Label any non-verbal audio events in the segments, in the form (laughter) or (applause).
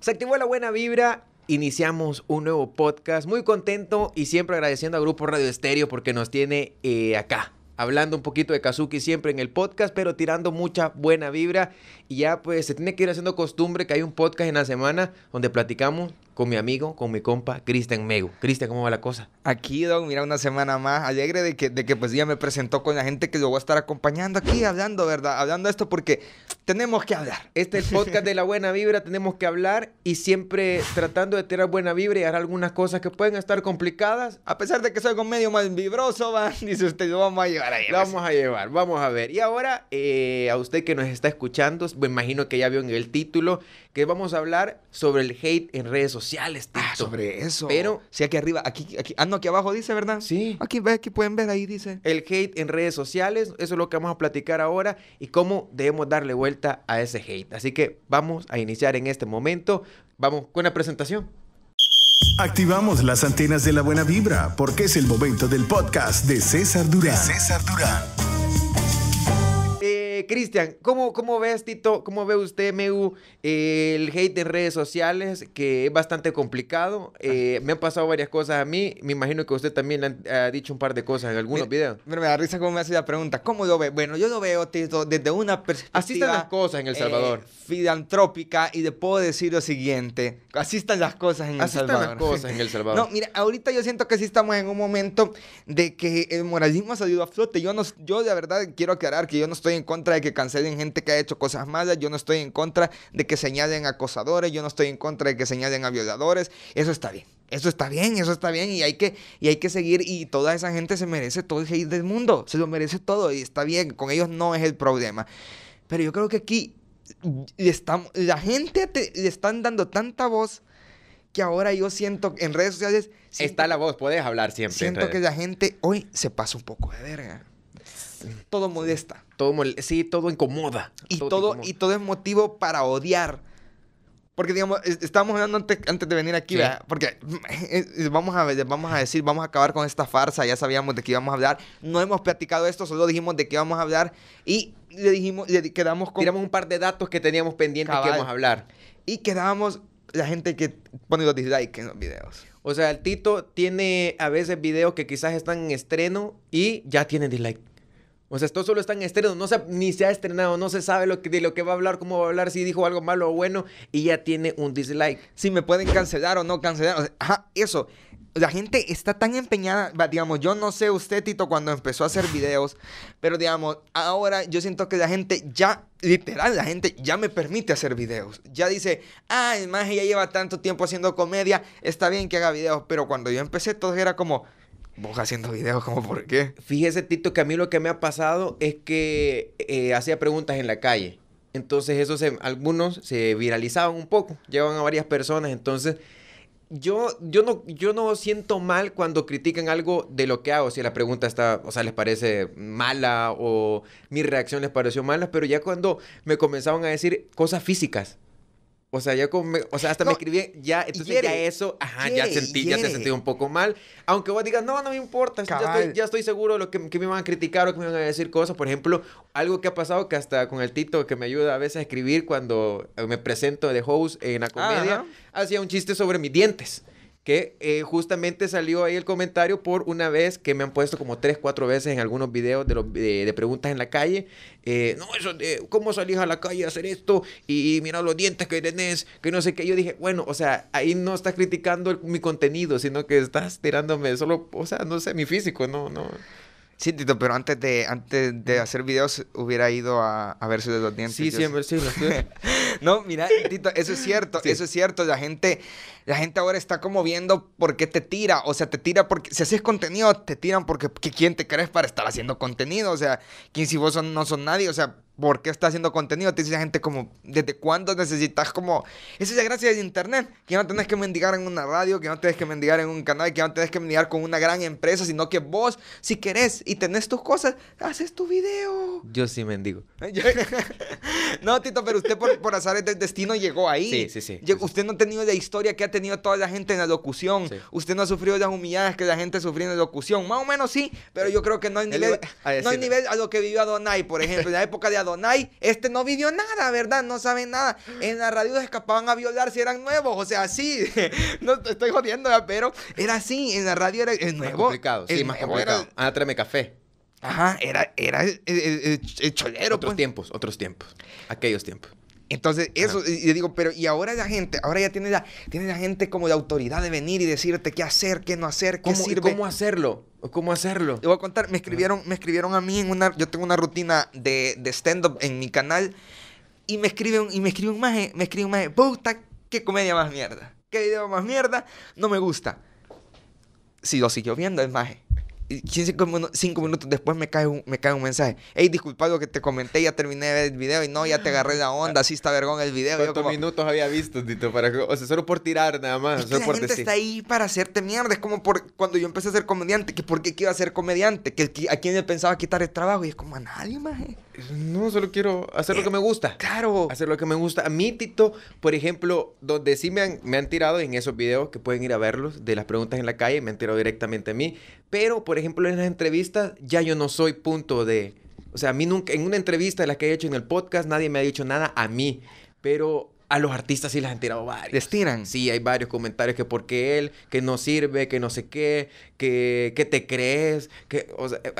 Se activó la buena vibra, iniciamos un nuevo podcast. Muy contento y siempre agradeciendo a Grupo Radio Estéreo porque nos tiene eh, acá. Hablando un poquito de Kazuki siempre en el podcast, pero tirando mucha buena vibra. Y ya pues se tiene que ir haciendo costumbre que hay un podcast en la semana donde platicamos con mi amigo, con mi compa, Cristian Mego. Cristian, ¿cómo va la cosa? Aquí, Don, mira, una semana más. Alegre de que, de que pues ya me presentó con la gente que lo voy a estar acompañando aquí, hablando, ¿verdad? Hablando esto porque tenemos que hablar. Este es el podcast de la buena vibra, tenemos que hablar y siempre tratando de tener buena vibra y hacer algunas cosas que pueden estar complicadas. A pesar de que soy con medio más vibroso, van, (laughs) dice usted, lo vamos a llevar ahí. Pues". vamos a llevar, vamos a ver. Y ahora, eh, a usted que nos está escuchando, me imagino que ya vio en el título, que vamos a hablar sobre el hate en redes sociales. Ah, sobre eso. Pero. si aquí arriba, aquí, aquí, ah, no, aquí abajo dice, ¿verdad? Sí. Aquí, aquí pueden ver, ahí dice. El hate en redes sociales, eso es lo que vamos a platicar ahora y cómo debemos darle vuelta a ese hate. Así que vamos a iniciar en este momento. Vamos con la presentación. Activamos las antenas de la buena vibra porque es el momento del podcast de César Durán. De César Durán. Eh, Cristian, ¿cómo, ¿cómo ves, Tito? ¿Cómo ve usted, Meu, el hate en redes sociales? Que es bastante complicado. Ah. Eh, me han pasado varias cosas a mí. Me imagino que usted también ha dicho un par de cosas en algunos videos. Pero me da risa cómo me hace la pregunta. ¿Cómo lo ve? Bueno, yo lo veo, Tito, desde una perspectiva... Así están las cosas en El eh, Salvador. filantrópica y de puedo decir lo siguiente. Así están las cosas en El Salvador. Así están las cosas en El Salvador. no, mira, ahorita yo siento que sí estamos en un momento de que el moralismo ha salido a flote. Yo, no, yo de verdad quiero aclarar que yo no estoy en contra de que cancelen gente que ha hecho cosas malas, yo no estoy en contra de que señalen acosadores, yo no estoy en contra de que señalen a violadores, eso está bien. Eso está bien, eso está bien y hay que, y hay que seguir y toda esa gente se merece todo el hate del mundo, se lo merece todo y está bien, con ellos no es el problema. Pero yo creo que aquí estamos, la gente le están dando tanta voz que ahora yo siento en redes sociales... está la voz, puedes hablar siempre. Siento que la gente hoy se pasa un poco de verga. Todo molesta sí, todo incomoda. Y todo, y todo es motivo para odiar. Porque, digamos, estábamos hablando antes, de venir aquí, ¿verdad? Porque (laughs) vamos a, vamos a decir, vamos a acabar con esta farsa, ya sabíamos de qué íbamos a hablar. No hemos platicado esto, solo dijimos de qué íbamos a hablar y le dijimos, le quedamos con... Tiramos un par de datos que teníamos pendientes que íbamos a hablar. Y quedábamos la gente que pone los dislikes en los videos. O sea, el Tito tiene a veces videos que quizás están en estreno y ya tienen dislike. O sea, esto solo está en estreno, no se, ni se ha estrenado, no se sabe lo que, de lo que va a hablar, cómo va a hablar, si dijo algo malo o bueno, y ya tiene un dislike. Si me pueden cancelar o no cancelar. O ajá, eso. La gente está tan empeñada, digamos, yo no sé usted, Tito, cuando empezó a hacer videos, pero digamos, ahora yo siento que la gente ya, literal, la gente ya me permite hacer videos. Ya dice, ah, el ya lleva tanto tiempo haciendo comedia, está bien que haga videos, pero cuando yo empecé todo era como, Vos haciendo videos, como por qué? Fíjese, Tito, que a mí lo que me ha pasado es que eh, hacía preguntas en la calle. Entonces, eso algunos se viralizaban un poco, llevan a varias personas. Entonces, yo, yo, no, yo no siento mal cuando critican algo de lo que hago, si la pregunta está, o sea, les parece mala o mi reacción les pareció mala, pero ya cuando me comenzaban a decir cosas físicas, o sea, ya como, o sea, hasta me escribí, ya, entonces ya eso, ajá, ya sentí, ya te sentí un poco mal. Aunque vos digas, no, no me importa, ya estoy, seguro de lo que, que, me van a criticar o que me van a decir cosas. Por ejemplo, algo que ha pasado que hasta con el Tito, que me ayuda a veces a escribir cuando me presento de host en la comedia, hacía un chiste sobre mis dientes que eh, justamente salió ahí el comentario por una vez que me han puesto como tres, cuatro veces en algunos videos de, de, preguntas en la calle. Eh, no, eso de, cómo salís a la calle a hacer esto y, y, mira los dientes que tenés, que no sé qué. Yo dije, bueno, o sea, ahí no estás criticando mi contenido, sino que estás tirándome solo, o sea, no sé, mi físico, no, no. Sí, Tito, pero antes de, antes de hacer videos hubiera ido a, a si de los dientes. Sí, siempre, sí, sí, lo estoy. (laughs) (laughs) No, mira, Tito, eso es cierto, eso es cierto. La gente, la gente ahora está como viendo por qué te tira. O sea, te tira porque si haces contenido, te tiran porque quién te crees para estar haciendo contenido. O sea, quién si vos son, no son nadie. O sea, ¿por qué estás haciendo contenido? Te dice la gente como, ¿desde cuándo necesitas como... Esa es la gracia de internet, que no tenés que mendigar en una radio, que no tenés que mendigar en un canal, que no tenés que mendigar con una gran empresa, sino que vos, si querés y tenés tus cosas, haces tu video. Yo sí mendigo. (laughs) no, Tito, pero usted por, por azares del destino llegó ahí. Sí, sí, sí. usted no ha tenido la historia que ha tenido toda la gente en la locución. Usted no ha sufrido las humilladas que la gente sufrió en la locución. Más o menos sí, pero yo creo que no hay nivel, no hay nivel a lo que vivió Adonai, por ejemplo. En la época de Adonai, este no vivió nada, ¿verdad? No sabe nada. En la radio se escapaban a violar si eran nuevos. O sea, sí. (laughs) no estoy jodiendo, pero era así. En la radio era el nuevo. Más complicado, sí, más complicado. Era... Ah, café. Ajá, era, era el, cholero. Otros pues. tiempos, otros tiempos. Aquellos tiempos. Entonces, eso, y yo digo, pero y ahora la gente, ahora ya tiene la, tiene la gente como de autoridad de venir y decirte qué hacer, qué no hacer, qué ¿Cómo, ¿Cómo hacerlo? ¿Cómo hacerlo? Te voy a contar, me escribieron, me escribieron a mí en una, yo tengo una rutina de, de stand-up en mi canal y me escriben, y me escriben más, me escriben más, puta, qué comedia más mierda, qué video más mierda, no me gusta. Si lo siguió viendo, es más Cinco, cinco, minutos después me cae, un, me cae un mensaje. Hey, disculpa lo que te comenté, ya terminé de ver el video y no, ya te agarré la onda, así está vergón el video. ¿Cuántos minutos había visto, Tito? Para... O sea, solo por tirar nada más. Es la gente está ahí para hacerte mierda. Es como por... cuando yo empecé a ser comediante, que por qué iba ser comediante, que a quién le pensaba quitar el trabajo. Y es como a nadie más. Eh. No, solo quiero hacer lo que eh, me gusta. Claro. Hacer lo que me gusta. A mí, Tito, por ejemplo, donde sí me han, me han tirado en esos videos que pueden ir a verlos de las preguntas en la calle, me han tirado directamente a mí pero, por ejemplo, en las entrevistas ya yo no soy punto de... O sea, a mí nunca, en una entrevista de la que he hecho en el podcast, nadie me ha dicho nada a mí. Pero a los artistas sí les han tirado varios. ¿Les tiran? Sí, hay varios comentarios que porque él, que no sirve, que no sé qué, que, que te crees, que... Eh, eh,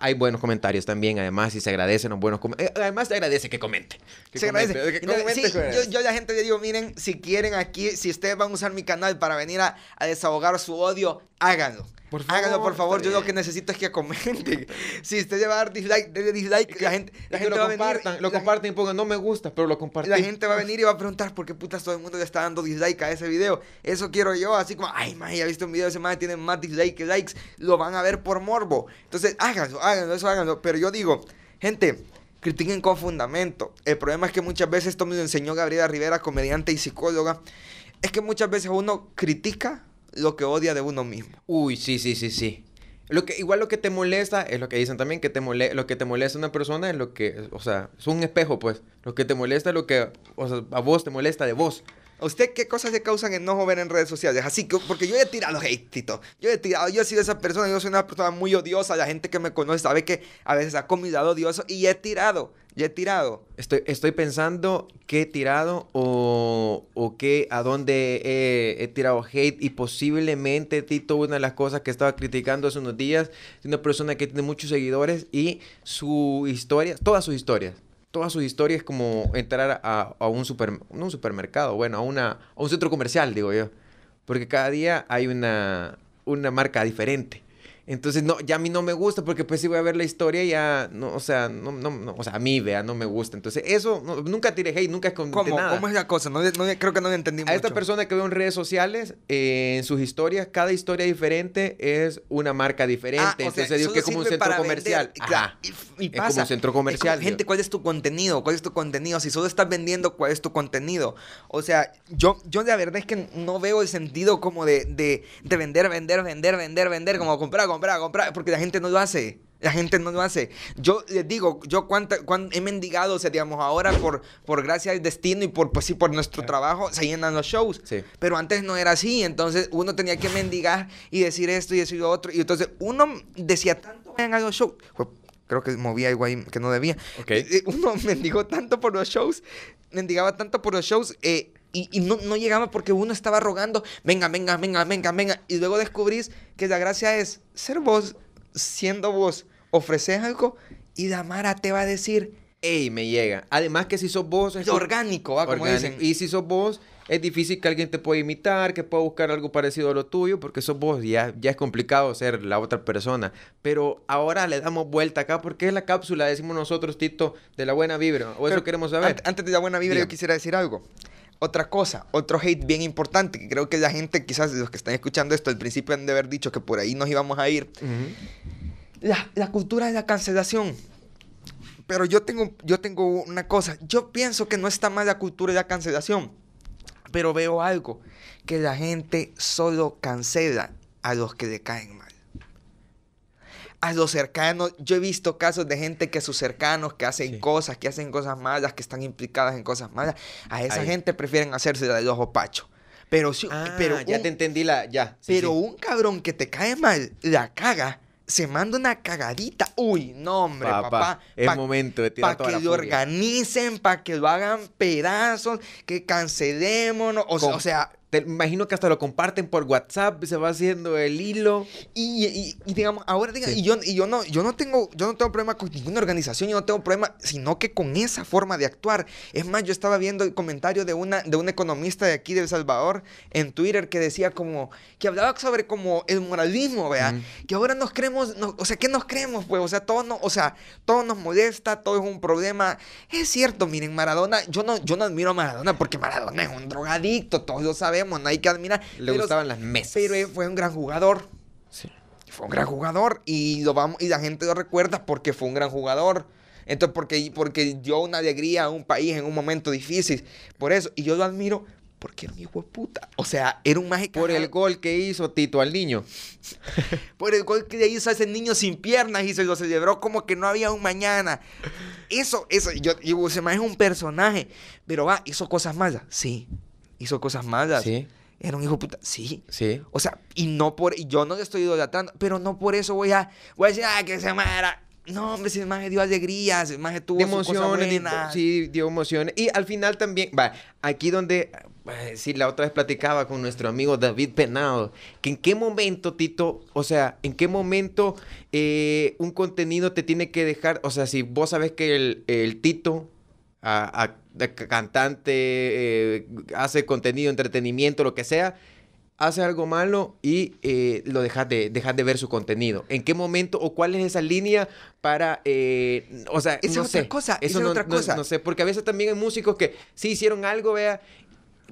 hay buenos comentarios también, además, y se agradecen los buenos comentarios. Eh, además, se agradece que comente. se agradece. sí, pues. Yo, a la gente le digo, miren, si quieren aquí, si ustedes van a usar mi canal para venir a desahogar su odio, háganlo. Por Háganlo, por favor. Yo lo que necesito es que comenten. (laughs) si usted le va a dar dislike, déle dislike. la gente, la gente lo va a venir. Lo comparten y pongan no me gusta, pero lo comparten. La gente va a venir y va a preguntar por qué putas todo el mundo le está dando dislike a ese video. Eso quiero yo. Así como, ay, ma, ya viste un video de semana y tiene más dislike que likes. Lo van a ver por morbo. Entonces, háganlo, háganlo, eso háganlo. Pero yo digo, gente, critiquen con fundamento. El problema es que muchas veces, esto me lo enseñó Gabriela Rivera, comediante y psicóloga, es que muchas veces uno critica lo que odia de uno mismo. Uy, sí, sí, sí, sí. Lo que, igual lo que te molesta es lo que dicen también, que te lo que te molesta a una persona es lo que, o sea, es un espejo, pues. Lo que te molesta es lo que, o sea, a vos te molesta de vos. ¿A usted qué cosas le causan enojo ver en redes sociales? Así que, porque yo he tirado hate, Tito. Yo he tirado, yo he sido esa persona, yo soy una persona muy odiosa. La gente que me conoce sabe que a veces ha comido odioso y he tirado, ya he tirado. Estoy, estoy pensando que he tirado o, a dónde he tirado hate y posiblemente Tito, una de las cosas que estaba criticando hace unos días, es una persona que tiene muchos seguidores y su historia, todas sus historias, todas sus historias como entrar a, un, un supermercado, bueno, a, un centro comercial, digo yo, porque cada día hay una, una marca diferente. Entonces, no, ya a mí no me gusta porque pues si voy a ver la historia ya, no, o sea, no, no, no o sea, a mí, vea, no me gusta. Entonces, eso, nunca tiré y nunca escondí nada. ¿Cómo es la cosa? No, creo que no entendí A esta persona que veo en redes sociales, eh, en sus historias, cada historia diferente es una marca diferente. Ah, Entonces, sea, que es como un centro comercial. Y, pasa. Es como un centro comercial. gente, ¿cuál es tu contenido? ¿Cuál es tu contenido? Si solo estás vendiendo, ¿cuál es tu contenido? O sea, yo, yo la verdad es que no veo el sentido como de, de, de vender, vender, vender, vender, vender, como comprar, comprar comprar, comprar, porque la gente no lo hace. La gente no lo hace. Yo les digo, yo cuánta, cuán, he mendigado, o sea, digamos, ahora por, por gracia del destino y por, pues sí, por nuestro trabajo, se llenan los shows. Sí. Pero antes no era así, entonces uno tenía que mendigar y decir esto y decir lo otro. Y entonces uno decía tanto, vayan a los shows. creo que movía algo ahí que no debía. Okay. (laughs) Uno mendigó tanto por los shows, mendigaba tanto por los shows, eh, y, no, llegaba porque uno estaba rogando, venga, venga, venga, venga, venga. Y luego descubrís que la gracia es ser vos, siendo vos, ofreces algo y Damara te va a decir, hey, me llega. Además que si sos vos... Es orgánico, ah, Como dicen. Y si sos vos, es difícil que alguien te pueda imitar, que pueda buscar algo parecido a lo tuyo, porque sos vos, ya, ya es complicado ser la otra persona. Pero ahora le damos vuelta acá, porque es la cápsula, decimos nosotros, Tito, de la buena vibra, o eso queremos saber. antes de la buena vibra, yo quisiera decir algo otra cosa, otro hate bien importante, que creo que la gente, quizás los que están escuchando esto al principio han de haber dicho que por ahí nos íbamos a ir. la, cultura de la cancelación. Pero yo tengo, yo tengo una cosa, yo pienso que no está mal la cultura de la cancelación, pero veo algo, que la gente solo cancela a los que decaen caen a los cercanos. Yo he visto casos de gente que sus cercanos, que hacen cosas, que hacen cosas malas, que están implicadas en cosas malas, a esa gente prefieren hacerse la del ojo pacho. Pero sí ah, pero ya te entendí la, ya. pero un cabrón que te cae mal, la caga, se manda una cagadita. Uy, no, hombre, papá. es momento de tirar Para que lo organicen, para que lo hagan pedazos, que cancelémonos. O, o sea, te, imagino que hasta lo comparten por WhatsApp, se va haciendo el hilo. Y, digamos, ahora diga, y, yo, y yo, no, yo no tengo, yo no tengo problema con ninguna organización, yo no tengo problema, sino que con esa forma de actuar. Es más, yo estaba viendo el comentario de una, de un economista de aquí de El Salvador en Twitter que decía como, que hablaba sobre como el moralismo, vea, que ahora nos creemos, o sea, ¿qué nos creemos? Pues, o sea, todo no, o sea, todo nos molesta, todo es un problema. Es cierto, miren, Maradona, yo no, yo no admiro a Maradona porque Maradona es un drogadicto, todos lo saben sabemos, nadie que admirar. Le gustaban las mesas. Pero fue un gran jugador. Sí. Fue un gran jugador y, lo vamos, y la gente lo recuerda porque fue un gran jugador. Entonces, porque, porque dio una alegría a un país en un momento difícil. Por eso, y yo lo admiro porque era un hijo de puta. O sea, era un mágico. Por el gol que hizo Tito al niño. (laughs) Por el gol que hizo a ese niño sin piernas y se lo celebró como que no había un mañana. Eso, eso, yo, yo se me es un personaje. Pero va, hizo cosas malas. Sí, hizo cosas malas. Sí. Era un hijo puta. Sí. Sí. O sea, y no por. yo no le estoy idolatrando, pero no por eso voy a, voy a decir, ah, que se muera. No, hombre, si más maje dio alegrías, más maje tuvo emociones. Sí, dio emociones. Y al final también, va, aquí donde, Si la otra vez platicaba con nuestro amigo David Penado, que en qué momento, Tito, o sea, en qué momento eh, un contenido te tiene que dejar, o sea, si vos sabes que el Tito a, cantante, eh, hace contenido, entretenimiento, lo que sea, hace algo malo y eh, lo dejas de, dejar de ver su contenido. ¿En qué momento o cuál es esa línea para, eh, o sea, esa es otra cosa, eso es otra cosa. No, no, sé, porque a veces también hay músicos que sí hicieron algo, vea,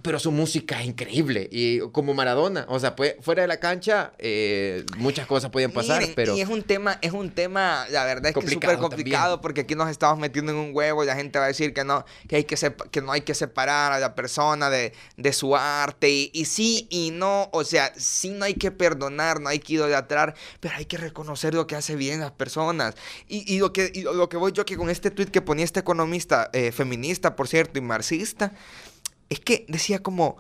pero su música es increíble. Y como Maradona, o sea, fuera de la cancha, eh, muchas cosas pueden pasar, pero... Y es un tema, es un tema, la verdad es que es súper complicado, porque aquí nos estamos metiendo en un huevo y la gente va a decir que no, hay que, que no hay que separar a la persona de, su arte. Y, sí y no, o sea, sí no hay que perdonar, no hay que idolatrar, pero hay que reconocer lo que hace bien las personas. Y, lo, que, lo que voy yo que con este tweet que ponía este economista eh, feminista, por cierto, y marxista, es que decía como,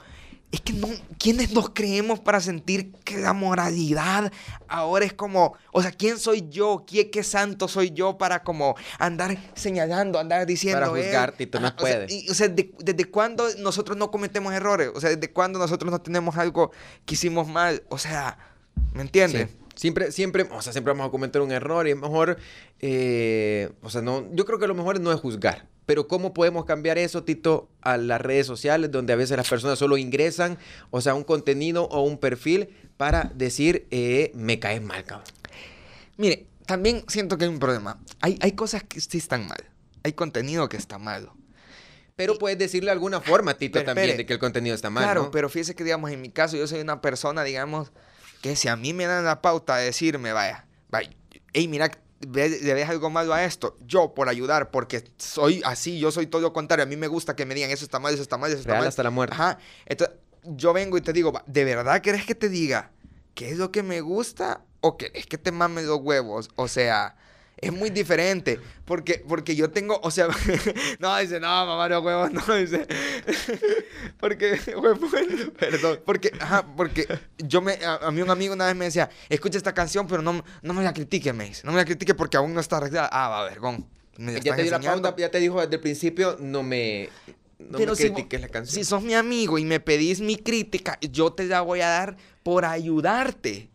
es que no, ¿quiénes nos creemos para sentir que la moralidad ahora es como, o sea, ¿quién soy yo? ¿Qué, santo soy yo para como andar señalando, andar diciendo... Para eh, juzgarte tú no puedes. Ah, o sea, ¿desde cuándo nosotros no cometemos errores? O sea, ¿desde cuándo nosotros no tenemos algo que hicimos mal? O sea, ¿me entiendes? Sí. Siempre, siempre, o sea, siempre vamos a cometer un error y es mejor, eh, o sea, no, yo creo que lo mejor no es juzgar, pero ¿cómo podemos cambiar eso, Tito, a las redes sociales donde a veces las personas solo ingresan, o sea, un contenido o un perfil para decir, eh, me caes mal, cabrón? Mire, también siento que hay un problema. Hay, hay cosas que sí están mal, hay contenido que está malo. Pero puedes decirle de alguna forma, Tito, también, de que el contenido está mal. Claro, pero fíjese que, digamos, en mi caso, yo soy una persona, digamos, que si a mí me dan la pauta de decirme, vaya, vaya, hey, mira, le ves algo malo a esto. Yo, por ayudar, porque soy así, yo soy todo lo contrario. A mí me gusta que me digan, eso está mal, eso está mal, eso está mal. hasta la muerte. Ajá. Entonces, yo vengo y te digo, ¿de verdad querés que te diga qué es lo que me gusta o es que te mames los huevos? O sea es muy diferente. Porque, porque yo tengo, o sea, (laughs) no, dice, no, mamá, no huevos, no, dice. (laughs) porque, huevo, perdón. Porque, ajá, porque yo me, a, mí un amigo una vez me decía, escucha esta canción, pero no, no me la critique, me dice. No me la critique porque aún no está arreglada. Ah, va, vergón. Ya te dio la pauta, ya te dijo desde el principio, no me... No me critiques la canción. Si sos mi amigo y me pedís mi crítica, yo te la voy a dar por ayudarte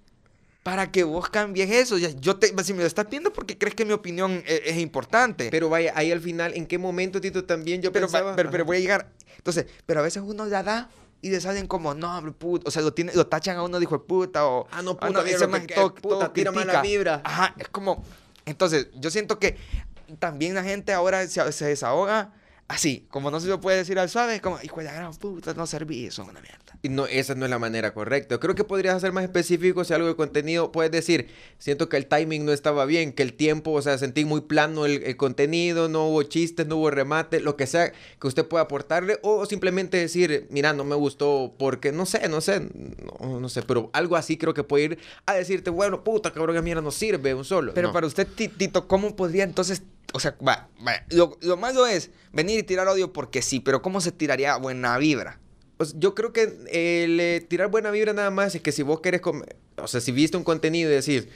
para que vos cambies eso. Yo te, si me lo estás viendo porque crees que mi opinión e, es, importante. Pero vaya, ahí al final, ¿en qué momento, Tito, también yo pero, pensaba? Pero, voy a llegar. Entonces, pero a veces uno ya da y le salen como, no, puta, o sea, lo, tiene, lo tachan a uno Dijo, puta o... Ah, no, puta, ah, no, mala vibra. Ajá, es como... Entonces, yo siento que también la gente ahora se desahoga así, como no se lo puede decir al suave, como, hijo de la puta, no serví, eso una mierda. Y no, esa no es la manera correcta. Creo que podrías ser más específico si algo de contenido puedes decir, siento que el timing no estaba bien, que el tiempo, o sea, sentí muy plano el, contenido, no hubo chistes, no hubo remate, lo que sea que usted pueda aportarle, o simplemente decir, mira, no me gustó porque, no sé, no sé, no, sé, pero algo así creo que puede ir a decirte, bueno, puta, cabrón, que mierda no sirve un solo. Pero para usted, Tito, ¿cómo podría entonces o sea, va, Lo, malo es venir y tirar odio porque sí, pero ¿cómo se tiraría buena vibra? Pues yo creo que el eh, tirar buena vibra nada más es que si vos querés, o sea, si viste un contenido y decís,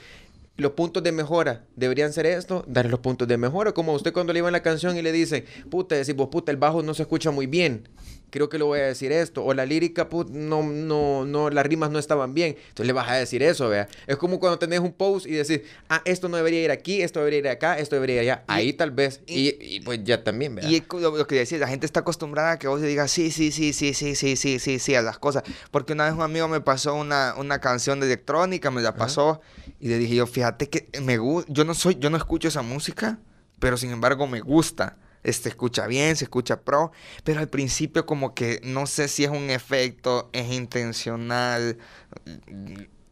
los puntos de mejora deberían ser esto, dar los puntos de mejora. Como usted cuando le iba en la canción y le dice, puta, decís vos, puta, el bajo no se escucha muy bien creo que le voy a decir esto. O la lírica, put, no, no, no, las rimas no estaban bien. Entonces le vas a decir eso, vea. Es como cuando tenés un post y decís, ah, esto no debería ir aquí, esto debería ir acá, esto debería ir allá. Ahí tal vez. Y, pues ya también, vea. Y lo, que decís, la gente está acostumbrada a que vos le digas sí, sí, sí, sí, sí, sí, sí, sí, sí, a las cosas. Porque una vez un amigo me pasó una, una canción de electrónica, me la pasó y le dije yo, fíjate que me gusta, yo no soy, yo no escucho esa música, pero sin embargo me gusta este, escucha bien, se escucha pro, pero al principio como que no sé si es un efecto, es intencional,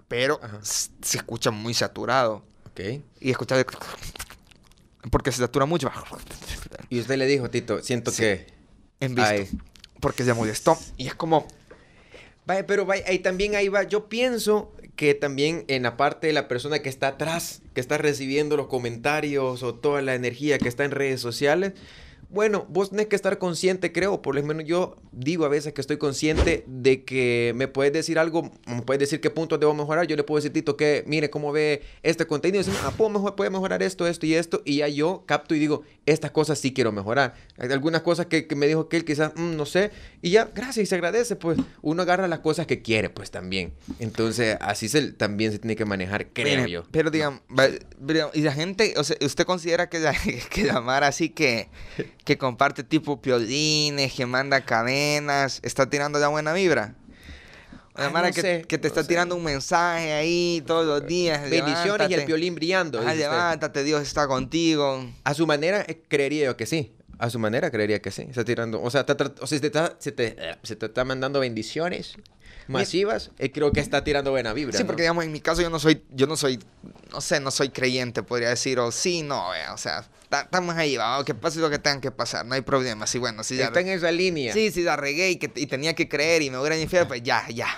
pero se escucha muy saturado. Ok. Y escucha Porque se satura mucho. Y usted le dijo, Tito, siento que... En ah, visto. Porque se molestó. Y es como... Vaya, pero vaya, ahí también ahí va. Yo pienso que también en la parte de la persona que está atrás, que está recibiendo los comentarios o toda la energía que está en redes sociales, bueno, vos tenés que estar consciente, creo, por lo menos yo digo a veces que estoy consciente de que me puedes decir algo, me puedes decir qué punto debo mejorar, yo le puedo decir, Tito, que mire cómo ve este contenido, y decir, ah, puedo puede mejorar esto, esto y esto, y ya yo capto y digo, estas cosas sí quiero mejorar. Hay algunas cosas que, me dijo que él quizás, mm, no sé, y ya, gracias y se agradece, pues uno agarra las cosas que quiere, pues también. Entonces, así se, también se tiene que manejar, creo yo. Pero digamos, y la gente, o sea, usted considera que, (laughs) que llamar así que que comparte tipo piolines, que manda cadenas, está tirando ya buena vibra. Una que, te está tirando un mensaje ahí todos los días. Bendiciones y el violín brillando. Ah, levántate, Dios está contigo. A su manera, eh, creería yo que sí. A su manera, creería que sí. Está tirando. O sea, se, te está, mandando bendiciones masivas. Eh, creo que está tirando buena vibra. Sí, porque digamos, en mi caso, yo no soy. Yo no soy no sé, no soy creyente, podría decir, o sí, no, eh, o sea, estamos ahí, vamos, que pase lo que tengan que pasar, no hay problema. Sí, bueno, si ya. Está en esa línea. Sí, sí, la regué y, que, tenía que creer y me hubiera infiel, pues ya, ya,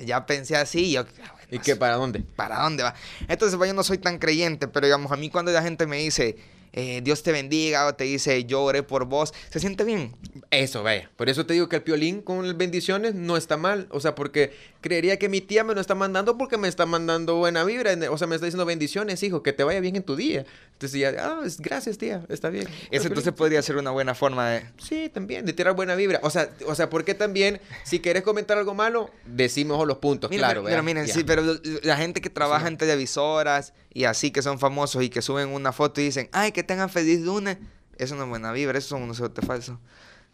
ya pensé así y yo. Ah, ¿Y qué? ¿Para dónde? ¿Para dónde va? Entonces, pues yo no soy tan creyente, pero digamos, a mí cuando la gente me dice, eh, Dios te bendiga o te dice yo oré por vos, se siente bien. Eso, vaya. Por eso te digo que el piolín con bendiciones no está mal. O sea, porque creería que mi tía me lo está mandando porque me está mandando buena vibra. O sea, me está diciendo bendiciones, hijo, que te vaya bien en tu día. Entonces ya, ah, gracias, tía, está bien. Eso entonces podría ser una buena forma de. Sí, también, de tirar buena vibra. O sea, o sea, porque también, si quieres comentar algo malo, decimos los puntos, claro. Pero, pero miren, sí, pero la gente que trabaja en televisoras y así que son famosos y que suben una foto y dicen, ay, que tengan feliz lunes. Eso no es buena vibra, eso son unos falso. falsos.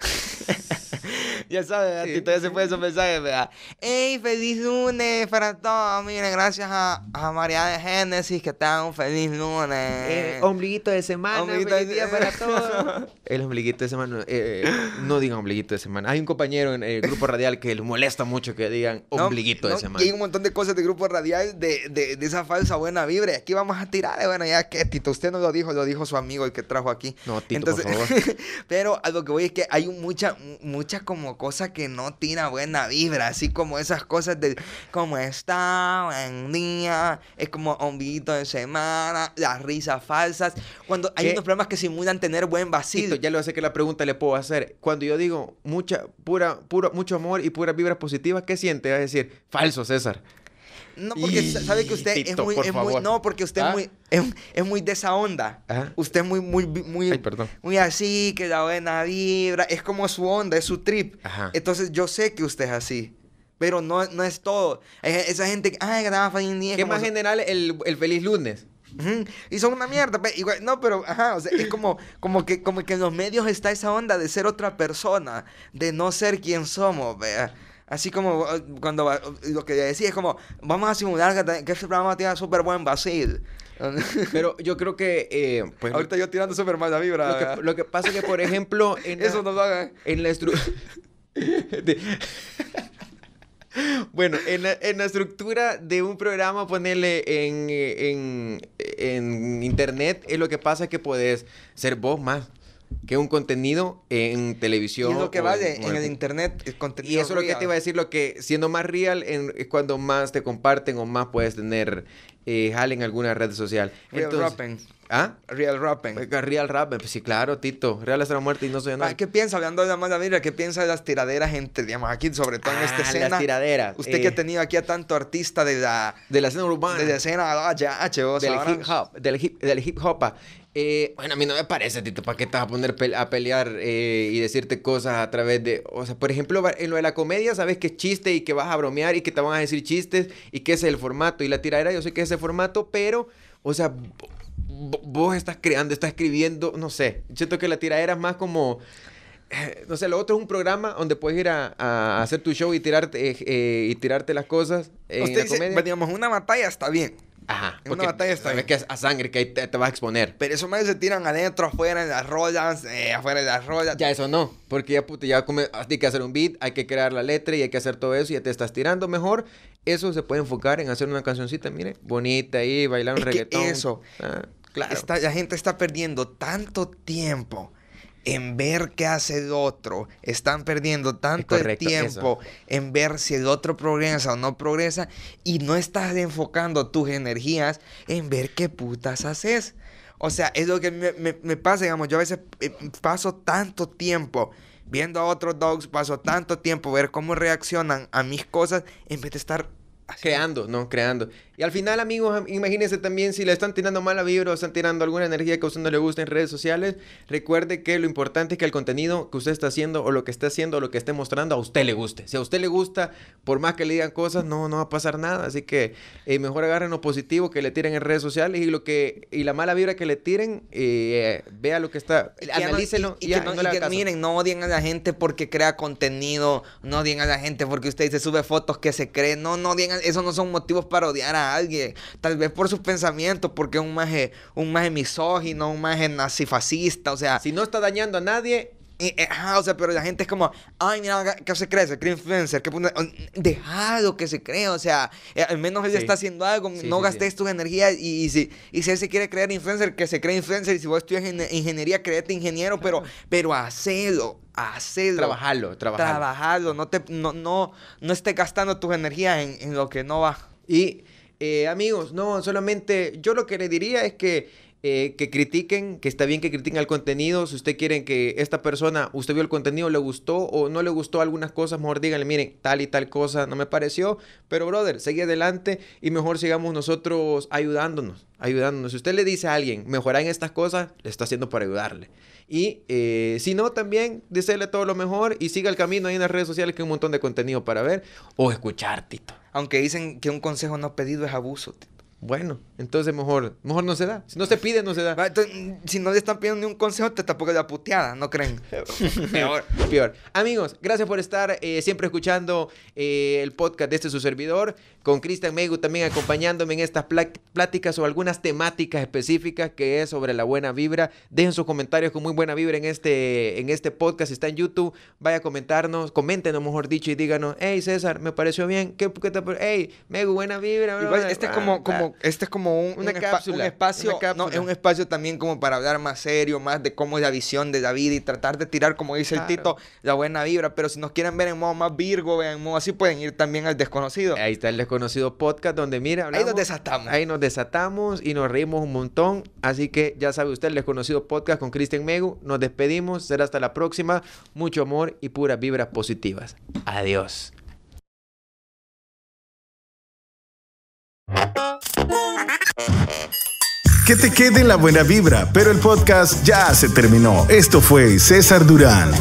(laughs) (laughs) ya sabes, a ti todavía se fue esos mensajes, ¿verdad? ¡Ey, feliz lunes para todos! Miren, gracias a, a María de Génesis, que da un feliz lunes. ombliguito de semana, ombliguito de... día para todos. (laughs) el ombliguito de semana, eh, eh, no digan ombliguito de semana. Hay un compañero en el grupo radial que les molesta mucho que digan ombliguito de semana. Y hay un montón de cosas de grupo radial de, de, de esa falsa buena vibra. Aquí vamos a tirar, eh, bueno, ya que Tito, usted no lo dijo, lo dijo su amigo el que trajo aquí. No, Tito, Entonces, por favor. (laughs) pero algo lo que voy es que hay mucha, mucha como cosa que no tiene buena vibra, así como esas cosas de cómo está, buen día, es como hombito de semana, las risas falsas, cuando hay unos problemas que simulan tener buen vacío. Ya lo sé que la pregunta le puedo hacer. Cuando yo digo mucha, pura, puro, mucho amor y puras vibras positivas, ¿qué siente? Va a decir, falso, César. No, porque sabe que usted es, muy, No, porque usted es, ¿Ah? muy, es, muy de esa onda. Usted es muy, muy, muy, muy así, que la buena vibra. Es como su onda, es su trip. Entonces yo sé que usted es así. Pero no, no es todo. Eh, esa gente que. Ay, fanny es más general el, el feliz lunes. Y son una mierda. no, pero ajá, o sea, es como, como, que, como que en los medios está esa onda de ser otra persona, de no ser quien somos, vea. Así como eh, cuando eh, lo que decía es como, vamos a simular que, que este programa tiene súper buen vacil. (laughs) Pero yo creo que... Eh, pues, Ahorita yo tirando súper mala vibra. Lo que, pasa es que, por ejemplo... En la, En estructura... bueno, en la, estructura de un programa, ponerle en, internet, es lo que pasa que puedes ser vos más que un contenido en televisión. es lo que vale en, el internet, el contenido. Y eso es lo que te iba a decir, lo que siendo más real en, es cuando más te comparten o más puedes tener eh, en alguna red social. Real ¿Ah? Real rapping. Real rapping, pues sí, claro, Tito. Real hasta la muerte y no soy nada. ¿Qué piensa, hablando de la mala vida, qué piensa de las tiraderas entre, digamos, aquí, sobre todo en ah, esta escena? las tiraderas. Usted que eh. ha tenido aquí a tanto artista de la... De la escena urbana. De la escena, ah, ya, ah, del, hip -hop, del hip del hip hop. Eh, bueno, a mí no me parece, Tito, ¿para qué te vas a poner a pelear eh, y decirte cosas a través de... O sea, por ejemplo, en lo de la comedia, sabes que es chiste y que vas a bromear y que te van a decir chistes y que es el formato. Y la tiradera, yo sé que es ese formato, pero, o sea, vos estás creando, estás escribiendo, no sé. siento que la tiradera es más como... Eh, no sé, lo otro es un programa donde puedes ir a, hacer tu show y tirarte, y tirarte las cosas. en la comedia. digamos, una batalla está bien Ajá. En una batalla está que a sangre que ahí te, vas a exponer. Pero esos más se tiran adentro, afuera, en las rollas, eh, afuera de las rollas. Ya eso no, porque ya puta, ya come, ah, hay que hacer un beat, hay que crear la letra y hay que hacer todo eso y ya te estás tirando mejor. Eso se puede enfocar en hacer una cancioncita, mire, bonita ahí, bailar un es reggaetón. Que eso. Ah, claro. Está, la gente está perdiendo tanto tiempo en ver qué hace el otro. Están perdiendo tanto tiempo en ver si el otro progresa o no progresa y no estás enfocando tus energías en ver qué putas haces. O sea, es lo que me, pasa, digamos, yo a veces eh, paso tanto tiempo viendo a otros dogs, paso tanto tiempo ver cómo reaccionan a mis cosas en vez de estar... Creando, no, creando. Y al final, amigos, imagínense también si le están tirando mala vibra o están tirando alguna energía que a usted no le gusta en redes sociales. Recuerde que lo importante es que el contenido que usted está haciendo o lo que está haciendo o lo que esté mostrando a usted le guste. Si a usted le gusta, por más que le digan cosas, no, no va a pasar nada. Así que eh, mejor agarren lo positivo que le tiren en redes sociales y lo que y la mala vibra que le tiren, eh, vea lo que está, analícelo y, que no, que miren, no odien a la gente porque crea contenido, no odien a la gente porque usted se sube fotos que se cree, no, no odien, a, eso no son motivos para odiar a alguien, tal vez por sus pensamientos, porque es un maje, un maje misógino, un maje nazifascista, o sea... Si no está dañando a nadie, eh, o sea, pero la gente es como, ay, mira, ¿qué se cree? Se cree influencer, ¿qué Dejado que se cree, o sea, eh, al menos él está haciendo algo, no gastes tus energías y, si, si él se quiere creer influencer, que se cree influencer y si vos estudias ingeniería, créete ingeniero, pero, pero hacelo. Hacerlo. Trabajarlo, trabajarlo. Trabajarlo. No, te, no, no, estés gastando tus energías en, en lo que no va. Y eh, amigos, no, solamente yo lo que le diría es que eh, que critiquen, que está bien que critiquen el contenido. Si usted quiere que esta persona, usted vio el contenido, le gustó o no le gustó algunas cosas, mejor díganle, miren, tal y tal cosa no me pareció. Pero, brother, seguí adelante y mejor sigamos nosotros ayudándonos, ayudándonos. Si usted le dice a alguien, mejorar en estas cosas, le está haciendo para ayudarle. Y eh, si no, también desele todo lo mejor y siga el camino ahí en las redes sociales que hay un montón de contenido para ver o escuchar, Tito. Aunque dicen que un consejo no pedido es abuso. Bueno, entonces mejor, mejor no se da. Si no se pide, no se da. si no le están pidiendo ni un consejo, te tampoco es la puteada, ¿no creen? (laughs) Peor. Peor. Amigos, gracias por estar eh, siempre escuchando eh, el podcast de este su servidor, con Cristian Megu también acompañándome en estas pláticas o algunas temáticas específicas que es sobre la buena vibra. Dejen sus comentarios con muy buena vibra en este, en este podcast. está en YouTube, vaya a comentarnos, coméntenos mejor dicho y díganos, hey César, me pareció bien, ¿qué, te... Hey, Megu, buena vibra. este como, como este es como un, espacio, no, es un espacio también como para hablar más serio, más de cómo es la visión de David y tratar de tirar, como dice el Tito, la buena vibra. Pero si nos quieren ver en modo más Virgo, en modo así, pueden ir también al Desconocido. Ahí está el Desconocido Podcast, donde mira, ahí nos desatamos. Ahí nos desatamos y nos reímos un montón. Así que ya sabe usted, el Desconocido Podcast con Christian Megu. Nos despedimos, será hasta la próxima. Mucho amor y puras vibras positivas. Adiós. que te quede la buena vibra, pero el podcast ya se terminó. Esto fue César Durán.